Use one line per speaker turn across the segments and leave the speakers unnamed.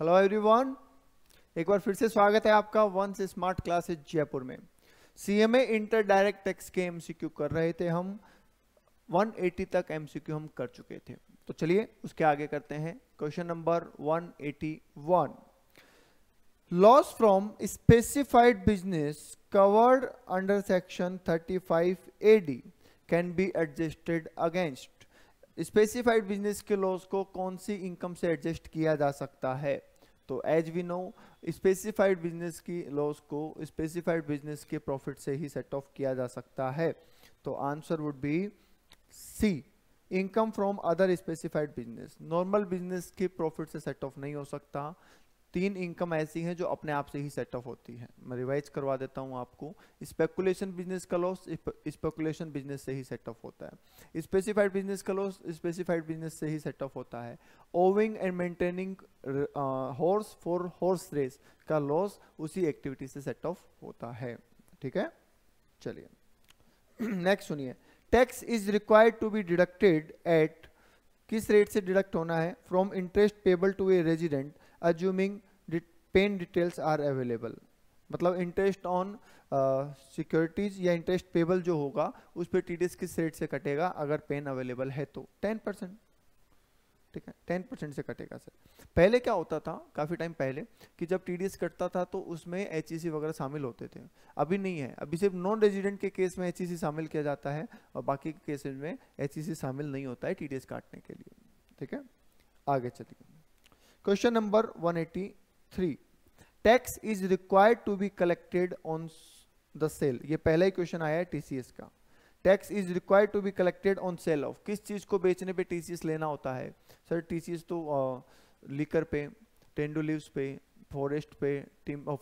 Hello everyone एक बार फिर से स्वागत है आपका वंस स्मार्ट क्लासेस जयपुर में सीएमए इंटर डायरेक्ट टेक्स के एमसीक्यू कर रहे थे हम 180 तक एमसीक्यू हम कर चुके थे तो चलिए उसके आगे करते हैं question number 181 loss from specified business covered under section 35 A D can be adjusted against specified business के लॉस को कौन सी इनकम से एडजस्ट किया जा सकता है तो as we know specified business की लॉस को स्पेसिफाइड बिजनेस के प्रॉफिट से ही सेट ऑफ किया जा सकता है तो answer would be C income from other specified business normal business के प्रॉफिट से सेट ऑफ नहीं हो सकता तीन इनकम ऐसी हैं जो अपने आप से ही सेटअप होती है मैं रिवाइज करवा देता हूं आपको स्पेकुलेशन बिजनेस का लॉस स्पेकुलेशन बिजनेस से ही सेटअप होता है स्पेसिफाइड बिजनेस का लॉस स्पेसिफाइड बिजनेस से ही सेटअप होता है owing and maintaining horse for horse race का लॉस उसी एक्टिविटी से सेट ऑफ होता है ठीक है चलिए नेक्स्ट सुनिए tax is required to be deducted at किस रेट से डिडक्ट होना है from interest payable to a resident assuming PAN details are available मतलब इंटरेस्ट ऑन सिक्योरिटीज या इंटरेस्ट पेबल जो होगा उस पर टी किस रेट से कटेगा अगर पेन अवेलेबल है तो टेन परसेंट ठीक है टेन परसेंट से कटेगा सर पहले क्या होता था काफ़ी टाइम पहले कि जब टी कटता था तो उसमें एच e वगैरह शामिल होते थे अभी नहीं है अभी सिर्फ नॉन रेजिडेंट के केस में एच e शामिल किया जाता है और बाकी के केसेज में एच e शामिल नहीं होता है टी काटने के लिए ठीक है आगे चलिए question number three tax is required to be collected on the sale ये पहला ही क्वेश्चन आया है टीसीएस का tax is required to be collected on sale of किस चीज को बेचने पे टीसीएस लेना होता है सर टीसीएस तो लिकर पे टेंडू लिवस पे फॉरेस्ट पे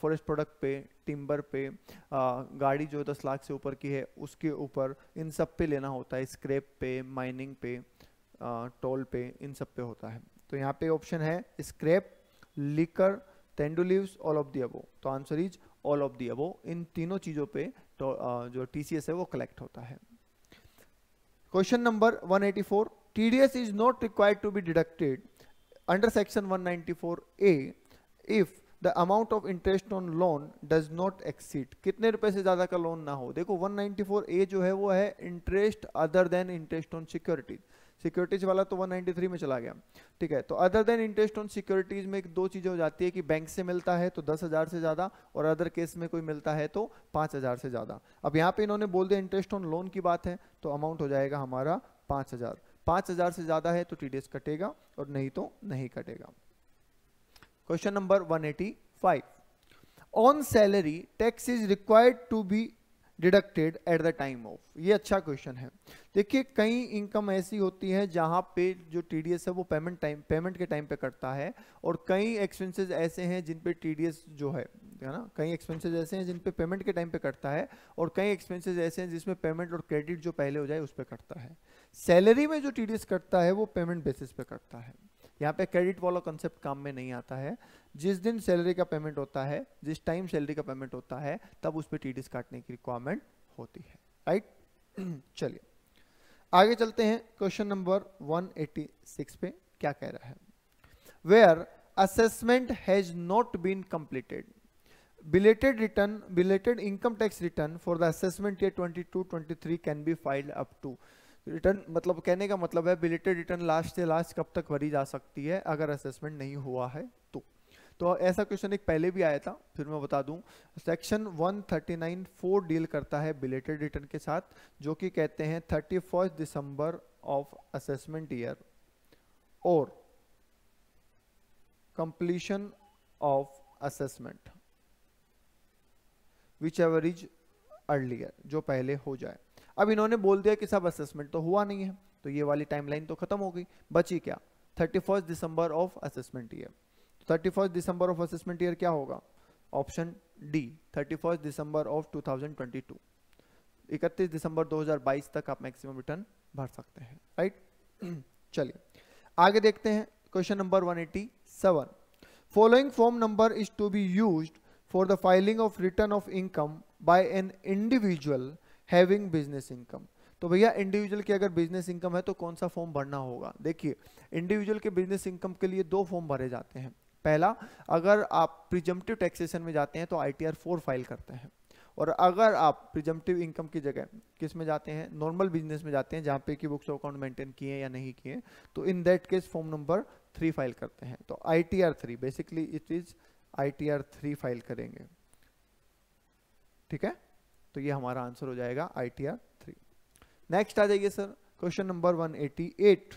फॉरेस्ट प्रोडक्ट पे टिम्बर पे आ, गाड़ी जो दस लाख से ऊपर की है उसके ऊपर इन सब पे लेना होता है स्क्रैप पे माइनिंग पे टोल पे इन सब पे होता है तो यहाँ पे ऑप्शन है scrap liquor tendu leaves all of the above तो answer is all of the above इन तीनों चीज़ों पे तो जो टीसीएस है वो कलेक्ट होता है question number 184 TDS is not required to be deducted under section section 194a if the amount of interest on loan does not exceed कितने रुपए से ज्यादा का लोन ना हो देखो ए जो है वो है interest other than interest on securities securities वाला तो 193 में चला गया ठीक है तो other than interest on securities में एक दो चीज़ें हो जाती है कि बैंक से मिलता है तो दस हज़ार से ज़्यादा और अदर केस में कोई मिलता है तो पाँच हज़ार से ज़्यादा अब यहाँ पे इन्होंने बोल दिया इंटरेस्ट ऑन लोन की बात है तो अमाउंट हो जाएगा हमारा पांच हज़ार पांच हज़ार से ज़्यादा है तो टी कटेगा और नहीं तो नहीं कटेगा question number one on salary tax is required to be deducted at the time of ये अच्छा क्वेश्चन है देखिए कई इनकम ऐसी होती है जहाँ पे जो टीडीएस है वो पेमेंट टाइम पेमेंट के टाइम पे करता है और कई एक्सपेंसेस ऐसे हैं जिन पे टीडीएस जो है है ना कई एक्सपेंसेस ऐसे हैं जिन पे पेमेंट के टाइम पे करता है और कई एक्सपेंसेस ऐसे हैं जिसमें पेमेंट और क्रेडिट जो पहले हो जाए उस पर करता है सैलरी में जो टी करता है वो पेमेंट बेसिस पे करता है यहाँ पे क्रेडिट वाला कंसेप्ट काम में नहीं आता है जिस दिन सैलरी का पेमेंट होता है जिस टाइम सैलरी का पेमेंट होता है तब उस पर टी काटने की रिक्वायरमेंट होती है राइट right? चलिए आगे चलते हैं क्वेश्चन नंबर 186 पे क्या कह रहा है where assessment has not been completed belated return belated income tax return for the assessment year 22 23 can be filed up to return मतलब कहने का मतलब है बिलेटेड रिटर्न लास्ट से लास्ट कब तक भरी जा सकती है अगर असेसमेंट नहीं हुआ है तो तो ऐसा क्वेश्चन एक पहले भी आया था फिर मैं बता दूं सेक्शन 139 फोर डील करता है बिलेटेड रिटर्न के साथ जो कि कहते हैं thirty first December of assessment year और completion of assessment which ever is earlier जो पहले हो जाए अब इन्होंने बोल दिया कि सब असेसमेंट तो हुआ नहीं है तो ये वाली टाइमलाइन तो खत्म हो गई बची क्या thirty first December of assessment year thirty first December of assessment year क्या होगा option D thirty first December of two thousand twenty two इकतीस दिसंबर दो हजार बाईस तक आप मैक्सिमम रिटर्न भर सकते हैं राइट चलिए आगे देखते हैं question number one eighty seven following form number is to be use for the filing of return of income by an individual having business income तो भैया इंडिविजुअल की अगर बिजनेस इनकम है तो कौन सा फॉर्म भरना होगा देखिए इंडिविजुअल के बिजनेस इनकम के लिए दो फॉर्म भरे जाते हैं पहला अगर आप प्रिजम्पटिव टैक्सेशन में जाते हैं तो आई टी फाइल करते हैं और अगर आप प्रिजम्पटिव इनकम की जगह किस में जाते हैं नॉर्मल बिजनेस में जाते हैं जहाँ पे कि बुक्स अकाउंट मेंटेन किए या नहीं किए तो in that case form number three file करते हैं तो I T R three basically it is I T R three file करेंगे ठीक है तो ये हमारा आंसर हो जाएगा I T R three next आ जाइए sir question number 188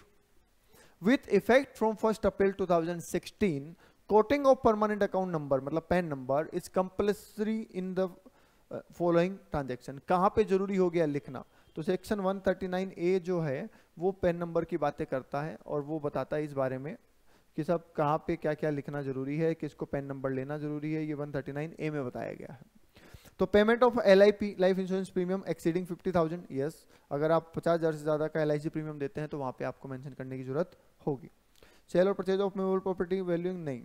with effect from first April 2016 quoting of permanent account number मतलब PAN number is compulsory in the following transaction कहाँ पे जरूरी हो गया लिखना तो सेक्शन 139 ए जो है वो पेन नंबर की बातें करता है और वो बताता है इस बारे में कि सब कहाँ पे क्या क्या लिखना जरूरी है किसको पेन नंबर लेना जरूरी है ये 139 ए में बताया गया है तो payment of L life insurance premium exceeding fifty thousand yes अगर आप पचास हज़ार से ज़्यादा का एल प्रीमियम देते हैं तो वहाँ पे आपको मेंशन करने की जरूरत होगी सेल और purchase of immovable property valuing नहीं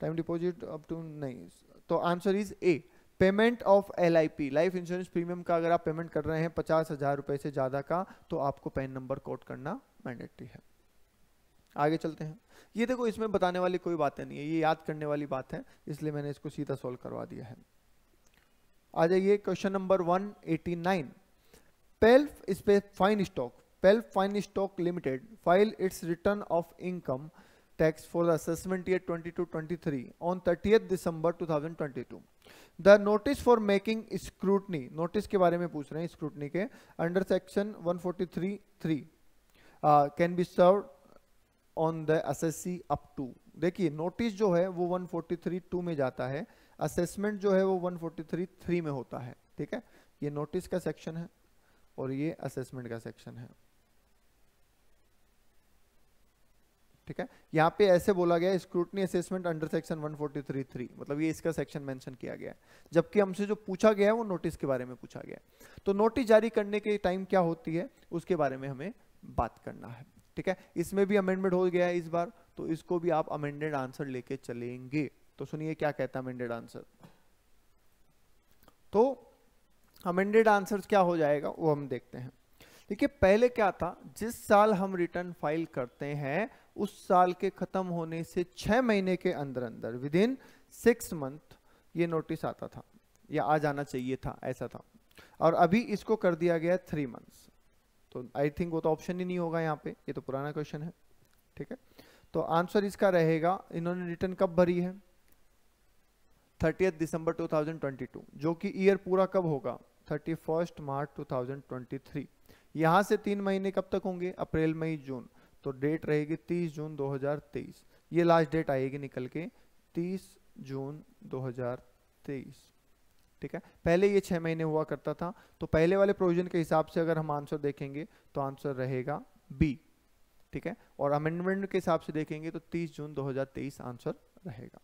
टाइम डिपॉजिट अप टू नहीं तो answer is A payment of L life insurance premium का अगर आप पेमेंट कर रहे हैं पचास हज़ार रुपये से ज़्यादा का तो आपको पैन नंबर कोट करना मैंडेटरी है आगे चलते हैं ये देखो इसमें बताने वाली कोई बातें नहीं है ये याद करने वाली बात है इसलिए मैंने इसको सीधा सॉल्व करवा दिया है आ जाइए question number one eighty nine Pelf स्पे Fine Stock Pelf Fine Stock Limited file its return of income tax for the assessment year 22-23 on thirtieth December 2022 the notice for making scrutiny notice के बारे में पूछ रहे हैं scrutiny के under section 143-3 can be serve on the assessee up to देखिए notice जो है वो 143-2 में जाता है असेसमेंट जो है वो 143 थ्री में होता है ठीक है ये नोटिस का सेक्शन है और ये असेसमेंट का सेक्शन है ठीक है यहाँ पे ऐसे बोला गया स्क्रूटनी असेसमेंट अंडर सेक्शन 143.3 मतलब ये इसका सेक्शन मेंशन किया गया है जबकि हमसे जो पूछा गया है वो नोटिस के बारे में पूछा गया है तो नोटिस जारी करने के टाइम क्या होती है उसके बारे में हमें बात करना है ठीक है इसमें भी अमेंडमेंट हो गया है इस बार तो इसको भी आप अमेंडेड आंसर लेके चलेंगे तो सुनिए क्या कहता है अमेंडेड आंसर तो अमेंडेड हाँ, आंसर क्या हो जाएगा वो हम देखते हैं देखिए पहले क्या था जिस साल हम रिटर्न फाइल करते हैं उस साल के खत्म होने से छह महीने के अंदर अंदर विद इन सिक्स मंथ ये नोटिस आता था या आ जाना चाहिए था ऐसा था और अभी इसको कर दिया गया थ्री मंथ्स तो आई थिंक वो तो ऑप्शन ही नहीं होगा यहाँ पे ये तो पुराना क्वेश्चन है ठीक है तो आंसर इसका रहेगा इन्होंने रिटर्न कब भरी है थर्टी दिसंबर 2022 जो कि ईयर पूरा कब होगा थर्टी फर्स्ट मार्च 2023 यहाँ से तीन महीने कब तक होंगे अप्रैल मई जून तो डेट रहेगी 30 जून 2023 ये लास्ट डेट आएगी निकल के 30 जून 2023 ठीक है पहले ये छः महीने हुआ करता था तो पहले वाले प्रोविजन के हिसाब से अगर हम आंसर देखेंगे तो आंसर रहेगा बी ठीक है और अमेंडमेंट के हिसाब से देखेंगे तो 30 जून 2023 आंसर रहेगा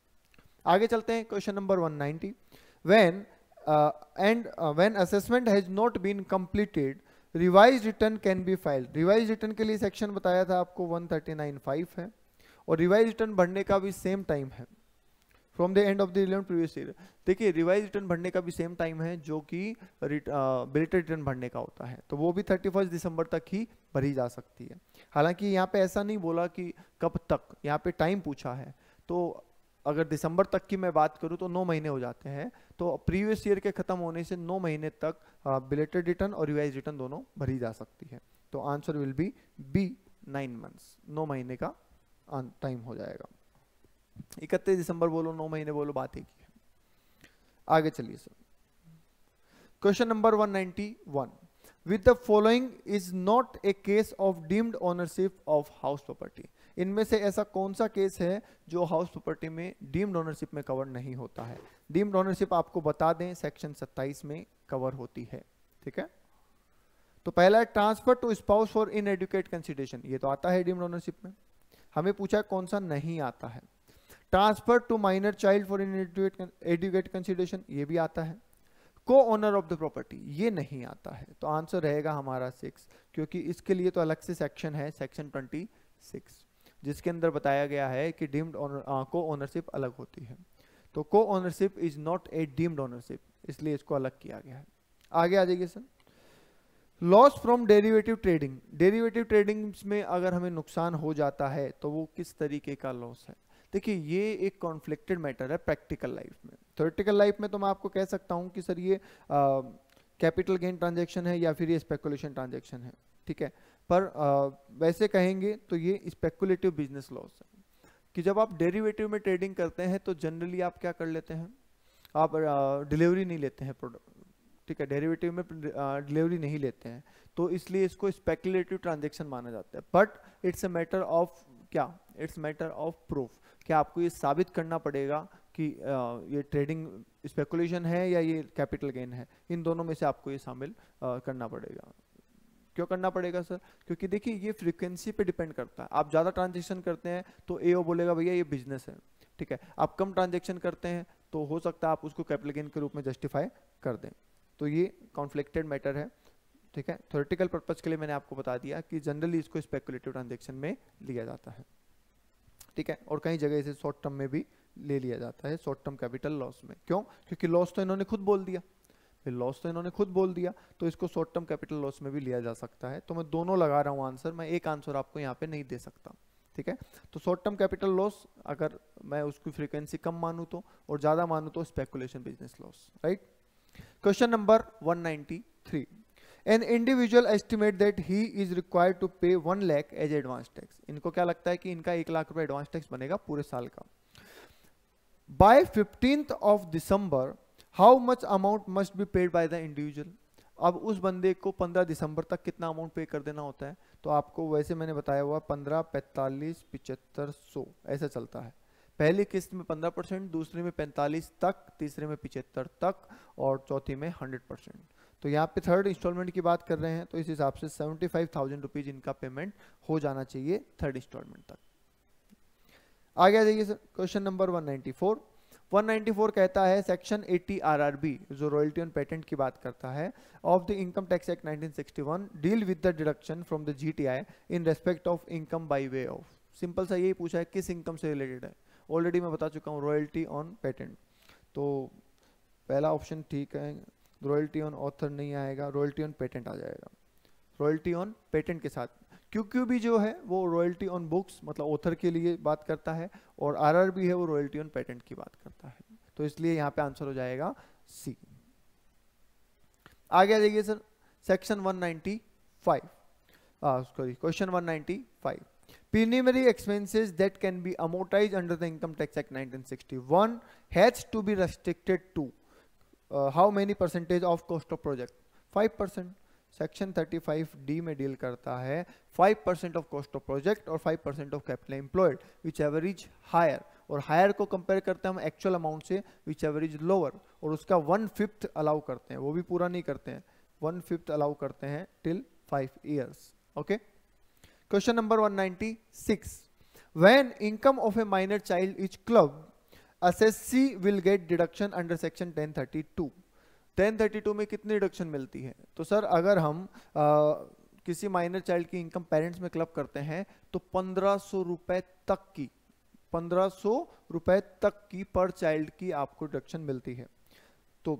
आगे चलते हैं question number 190 when and when assessment has not been completed revise return can be file revise return के लिए सेक्शन बताया था आपको 139.5 है और रिवाइज रिटर्न भरने का भी सेम टाइम है from the end of the relevant previous year देखिए रिवाइज रिटर्न भरने का भी सेम टाइम है जो कि बिलेटेड रिटर्न भरने का होता है तो वो भी थर्टी फर्स्ट दिसंबर तक ही भरी जा सकती है हालांकि यहाँ पे ऐसा नहीं बोला कि कब तक यहाँ पे टाइम पूछा है तो अगर दिसंबर तक की मैं बात करूं तो नौ महीने हो जाते हैं तो प्रीवियस ईयर के ख़त्म होने से नौ महीने तक बिलेटेड रिटर्न और रिवाइज रिटर्न दोनों भरी जा सकती है तो answer will be B nine months नौ महीने का टाइम हो जाएगा इकतीस दिसंबर बोलो नौ महीने बोलो बात एक ही है आगे चलिए sir question number one with the following is not a case of deemed ownership of house property इनमें से ऐसा कौन सा केस है जो हाउस प्रॉपर्टी में डीम्ड ओनरशिप में कवर नहीं होता है डीम्ड ओनरशिप आपको बता दें सेक्शन 27 में कवर होती है ठीक है तो पहला है transfer to spouse for inadequate consideration ये तो आता है डीम्ड ओनरशिप में हमें पूछा कौन सा नहीं आता है transfer to minor child for inadequate consideration ये भी आता है को ओनर ऑफ द प्रॉपर्टी ये नहीं आता है तो आंसर रहेगा हमारा सिक्स क्योंकि इसके लिए तो अलग से सेक्शन है सेक्शन ट्वेंटी सिक्स जिसके अंदर बताया गया है कि डीम्ड को ओनरशिप अलग होती है तो co-ownership is not a deemed ownership इसलिए इसको अलग किया गया है आगे आ जाइए sir loss from derivative trading derivative trading में अगर हमें नुकसान हो जाता है तो वो किस तरीके का लॉस है देखिए ये एक कॉन्फ्लिक्टेड मैटर है प्रैक्टिकल लाइफ में थोरेटिकल लाइफ में तो मैं आपको कह सकता हूँ कि सर ये कैपिटल गेन ट्रांजेक्शन है या फिर ये स्पेकुलेशन ट्रांजेक्शन है ठीक है पर आ, वैसे कहेंगे तो ये स्पेकुलेटिव बिजनेस लॉस है कि जब आप डेरिवेटिव में ट्रेडिंग करते हैं तो जनरली आप क्या कर लेते हैं आप डिलीवरी नहीं लेते हैं प्रोडक्ट ठीक है डेरिवेटिव में डिलीवरी नहीं लेते हैं तो इसलिए इसको स्पेकुलेटिव ट्रांजेक्शन माना जाता है but it's a matter of क्या इट्स मैटर ऑफ प्रूफ क्या आपको ये साबित करना पड़ेगा कि आ, ये ट्रेडिंग स्पेकुलेशन है या ये कैपिटल गेन है इन दोनों में से आपको ये शामिल करना पड़ेगा क्यों करना पड़ेगा सर क्योंकि देखिए ये फ्रीक्वेंसी पे डिपेंड करता है आप ज़्यादा ट्रांजेक्शन करते हैं तो ए बोलेगा भैया ये बिजनेस है ठीक है आप कम ट्रांजेक्शन करते हैं तो हो सकता है आप उसको कैपिटल गेन के रूप में जस्टिफाई कर दें तो ये कॉन्फ्लिक्टेड मैटर है ठीक है थोरेटिकल पर्पज के लिए मैंने आपको बता दिया कि जनरली इसको स्पेकुलेटिव ट्रांजेक्शन में लिया जाता है ठीक है और कई जगह इसे शॉर्ट टर्म में भी ले लिया जाता है शॉर्ट टर्म कैपिटल लॉस में क्यों क्योंकि लॉस तो इन्होंने खुद बोल दिया फिर लॉस तो इन्होंने खुद बोल दिया तो इसको शॉर्ट टर्म कैपिटल लॉस में भी लिया जा सकता है तो मैं दोनों लगा रहा हूँ आंसर मैं एक आंसर आपको यहाँ पे नहीं दे सकता ठीक है तो शॉर्ट टर्म कैपिटल लॉस अगर मैं उसकी फ्रीक्वेंसी कम मानूँ तो और ज़्यादा मानूँ तो speculation business loss right question number one an individual estimate that he is required to pay one lakh as advance tax इनको क्या लगता है कि इनका एक लाख रुपए एडवांस टैक्स बनेगा पूरे साल का by fifteenth of December how much amount must be paid by the individual अब उस बंदे को 15 दिसंबर तक कितना अमाउंट पे कर देना होता है तो आपको वैसे मैंने बताया हुआ 15, 45, पिचहत्तर सौ ऐसा चलता है पहली किस्त में 15 परसेंट दूसरे में 45 तक तीसरे में पिचहत्तर तक और चौथी में 100 परसेंट तो यहाँ पे थर्ड इंस्टॉलमेंट की बात कर रहे हैं तो इस हिसाब से सेवेंटी फाइव थाउजेंड रुपीज इनका पेमेंट हो जाना चाहिए थर्ड इंस्टॉलमेंट तक आगे आ जाइए सर क्वेश्चन नंबर फोर 194 कहता है सेक्शन 80 आरआरबी जो रॉयल्टी ऑन पेटेंट की बात करता है of the income tax act 1961 deal with the deduction from the GTI in respect of income by way of simple सा यही पूछा है किस इनकम से रिलेटेड है ऑलरेडी मैं बता चुका हूँ रॉयल्टी ऑन पेटेंट तो पहला ऑप्शन ठीक है रॉयल्टी ऑन ऑथर नहीं आएगा रॉयल्टी ऑन पेटेंट आ जाएगा रॉयल्टी ऑन पेटेंट के साथ क्यू भी जो है वो रॉयल्टी ऑन बुक्स मतलब ऑथर के लिए बात करता है और आर भी है वो रॉयल्टी ऑन पेटेंट की बात करता है तो इसलिए यहाँ पे आंसर हो जाएगा सी आगे आ जाइए sir section 195 sorry question 195 Preliminary expenses that can be amortized under the income tax act 1961 has to be restricted to uh, how many percentage of cost of project Five percent section 35 D में deal करता है 5 percent of cost of project और 5 percent of capital employed which ever is higher और higher को compare करते हैं हम actual amount से विच एवरेज लोअर और उसका वन फिफ्थ अलाउ करते हैं वो भी पूरा नहीं करते हैं वन फिफ्थ अलाउ करते हैं till five years okay question number 196 when income of a minor child is clubbed assessee will get deduction under section 1032 ten thirty two में कितनी रिडक्शन मिलती है तो सर अगर हम आ, किसी माइनर चाइल्ड की इनकम पेरेंट्स में क्लब करते हैं तो पंद्रह सौ रुपए तक की पंद्रह सौ रुपए तक की पर चाइल्ड की आपको रिडक्शन मिलती है तो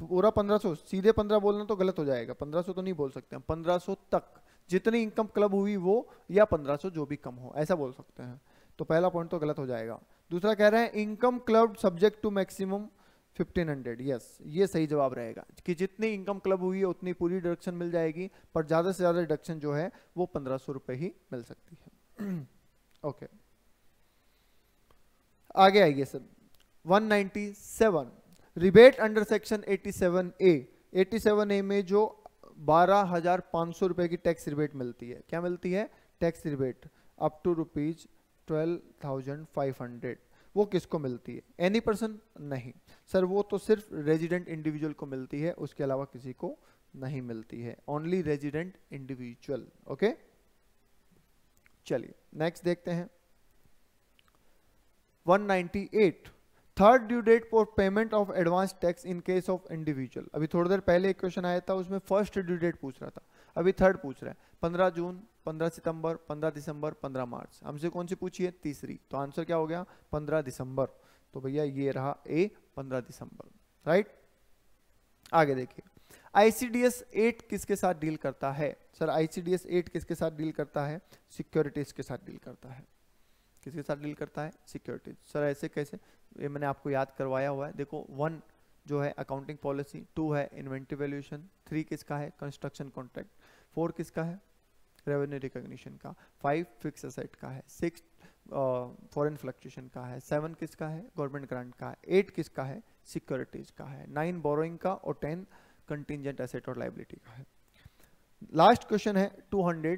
पूरा पंद्रह सौ सीधे पंद्रह बोलना तो गलत हो जाएगा पंद्रह सौ तो नहीं बोल सकते हम पंद्रह सौ तक जितनी इनकम क्लब हुई वो या पंद्रह सौ जो भी कम हो ऐसा बोल सकते हैं तो पहला पॉइंट तो गलत हो जाएगा दूसरा कह रहे हैं income club subject to maximum fifteen hundred yes ये सही जवाब रहेगा कि जितनी इनकम क्लब हुई है उतनी पूरी डिडक्शन मिल जाएगी पर ज़्यादा से ज़्यादा डिडक्शन जो है वो पंद्रह सौ रुपये ही मिल सकती है ओके okay. आगे आइए sir 197 rebate under section 87 A 87 A में जो बारह हजार पाँच सौ रुपये की टैक्स रिबेट मिलती है क्या मिलती है tax rebate up to rupees twelve thousand five hundred वो किसको मिलती है एनी पर्सन नहीं सर वो तो सिर्फ रेजिडेंट इंडिविजुअल को मिलती है उसके अलावा किसी को नहीं मिलती है ओनली रेजिडेंट इंडिविजुअल ओके चलिए नेक्स्ट देखते हैं 198 third due date for payment of advance tax in case of individual अभी थोड़ी देर पहले एक क्वेश्चन आया था उसमें फर्स्ट ड्यू डेट पूछ रहा था अभी थर्ड पूछ रहा है 15 जून पंद्रह सितंबर पंद्रह दिसंबर पंद्रह मार्च हमसे कौन सी पूछी है तीसरी तो आंसर क्या हो गया पंद्रह दिसंबर तो भैया ये रहा ए पंद्रह दिसंबर राइट आगे देखिए आईसीडीएस 8 किसके साथ डील करता है सर आईसीडीएस 8 किसके साथ डील करता है सिक्योरिटीज के साथ डील करता है किसके साथ डील करता है सिक्योरिटीज सर ऐसे कैसे ये मैंने आपको याद करवाया हुआ है देखो वन जो है अकाउंटिंग पॉलिसी टू है इन्वेंटिव वैल्यूएशन थ्री किसका है कंस्ट्रक्शन कॉन्ट्रैक्ट फोर किसका है रेवेन्यू रिकोगशन का फाइव फिक्स असेट का है सिक्स फॉरेन फ्लक्चुएशन का है सेवन किसका है गवर्नमेंट ग्रांट का है एट किसका है सिक्योरिटीज का है नाइन बोरोइंग का और टेन कंटिजेंट एसेट और लाइबिलिटी का है लास्ट क्वेश्चन है 200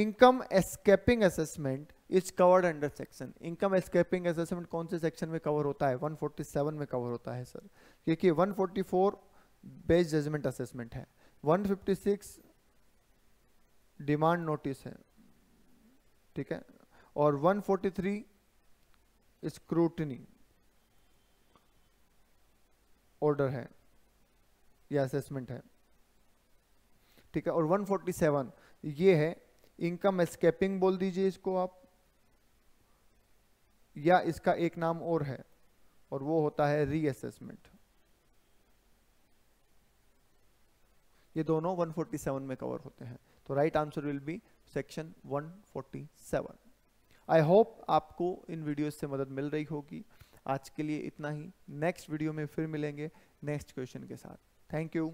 income escaping assessment is covered under section income escaping assessment कौन से सेक्शन में कवर होता है 147 में कवर होता है सर क्योंकि 144 बेस्ट जजमेंट असेसमेंट है 156 डिमांड नोटिस है ठीक है और 143 स्क्रूटनी ऑर्डर है या असेसमेंट है ठीक है और 147 ये है इनकम एस्केपिंग बोल दीजिए इसको आप या इसका एक नाम और है और वो होता है रीअसेसमेंट ये दोनों 147 में कवर होते हैं तो right answer will be section 147 I hope आपको इन वीडियोस से मदद मिल रही होगी आज के लिए इतना ही नेक्स्ट वीडियो में फिर मिलेंगे नेक्स्ट क्वेश्चन के साथ थैंक यू